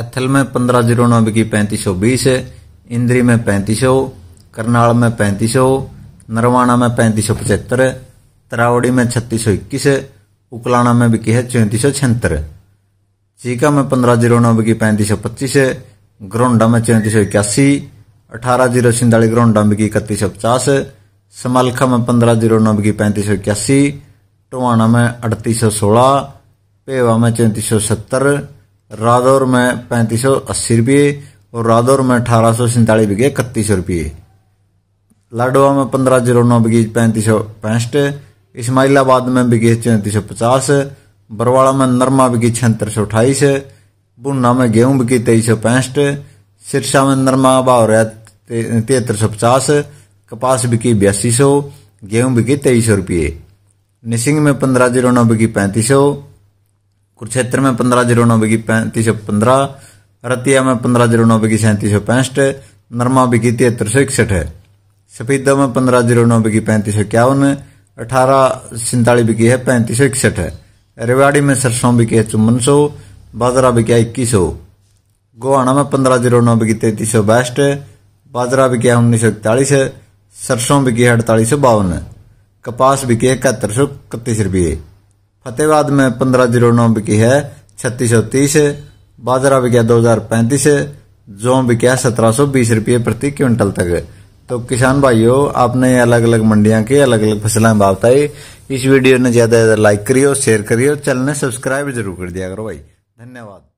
एथल में पंद्रह जीरो नौ बिकी पैंतीस सौ बीस इंद्री में पैंतीस सौ करनाल में पैंतीस सौ नरवाणा में पैंतीस सौ पचहत्तर तरावड़ी में छत्तीस सौ इक्कीस उकलाना में बिकी है चौंतीस सौ छिहत्तर चीका में पंद्रह जीरो नौ बिकी पैंतीस सौ पच्चीस ग्रोंडा में चौंतीस सौ इक्यासी अठारह जीरो सिंधाली ग्रोंडा बिकी इकतीस सौ पचास समालखा में पंद्रह जीरो नौ बिकी पैंतीस सौ इक्यासी टोहाना में अड़तीस सौ सोलह पेवा में चौंतीस सौ सत्तर रादौर में पैंतीस सौ अस्सी रुपये और रादौर में अठारह सौ सैंतालीस बिके इकतीस सौ रुपये लाडवा में पंद्रह जीरो नौ बिकी पैंतीस सौ पैंसठ इसमाइलाबाद में बिकी चौंतीस सौ पचास बरवाड़ा में नरमा बिकी छिहत्तर सौ अट्ठाईस बुन्ना में गेहूं बिकी तेईस सौ पैंसठ सिरसा में नरमा भाव रहा तिहत्तर सौ पचास कपास बिकी बयासी सौ गेहूं बिकी तेईस सौ रुपये निसिंग में पंद्रह जीरो नौ बिकी पैंतीस सौ कुरुक्षेत्र में पंद्रह जीरो नौ बिकी पैंतीस सौ पंद्रह रतिया में पंद्रह जीरो नौ बिकी सैंतीस सौ पैंसठ नरमा बिकी तिहत्तर सौ इकसठ है सफीदा में पंद्रह जीरो नौ बिकी पैंतीस सौ इक्यावन अठारह सैंतालीस बिकी है पैंतीस सौ इकसठ है रेवाड़ी में सरसों बिकी है चुम्बन सौ बाजरा बिका इक्कीस सौ गोहाना में पंद्रह जीरो नौ बिकी तैतीस सौ बासठ बाजरा बिका उन्नीस सौ इकतालीस सरसों बिकी है अड़तालीस सौ बावन कपास बिकी है इकहत्तर सौ इकतीस रुपये फतेहबाद में पंद्रह जीरो नौ बिकी है छत्तीस सौ तीस बाजरा बिका दो हजार पैंतीस जौ बिका सत्रह सौ बीस रुपये प्रति क्विंटल तक तो किसान भाइयों आपने अलग अलग मंडियां की अलग अलग फसलें बताई इस वीडियो ने ज्यादा ज्यादा लाइक करियो शेयर करियो चैनल ने सब्सक्राइब जरूर कर दिया करो भाई धन्यवाद